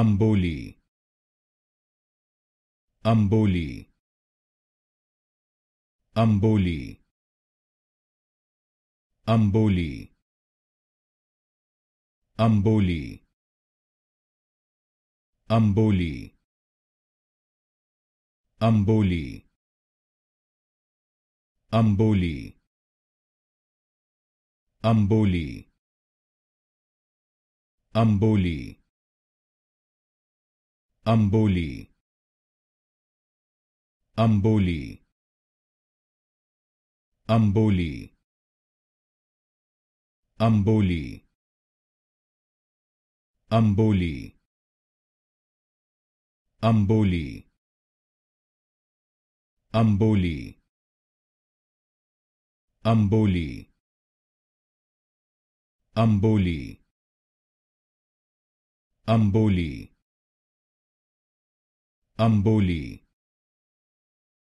Amboli Amboli Amboli Amboli Amboli Amboli Amboli Amboli Amboli Amboli Amboli Amboli Amboli Amboli Amboli Amboli Amboli Amboli Amboli Amboli Amboli